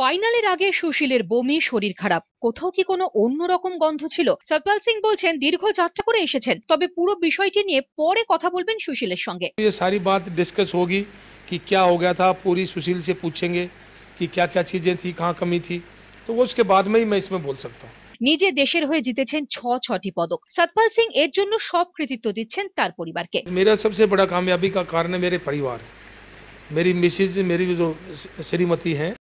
ফাইনালের আগে সুশীলের বমি শরীর খারাপ কোথাও কি কোনো অন্যরকম গন্ধ ছিল সতপাল সিং বলছেন দীর্ঘ যাত্রা করে এসেছেন তবে পুরো বিষয়টি নিয়ে পরে কথা বলবেন সুশীলের সঙ্গে সারি सारी ডিসকাস डिस्कस কি कि क्या हो गया था पूरी सुशील से पूछेंगे कि क्या क्या चीजें थी कहाँ कमी थी तो वो उसके बाद में ही मैं इसमें নিজে দেশের হয়ে জিতেছেন ছ ছটি পদক সতপাল সিং এর জন্য সব কৃতিত্ব দিচ্ছেন তার পরিবারকে মেরা सबसे बड़ा कामयाबी কা कारण है পরিবার মেরি है। मेरी मिसेज मेरी जो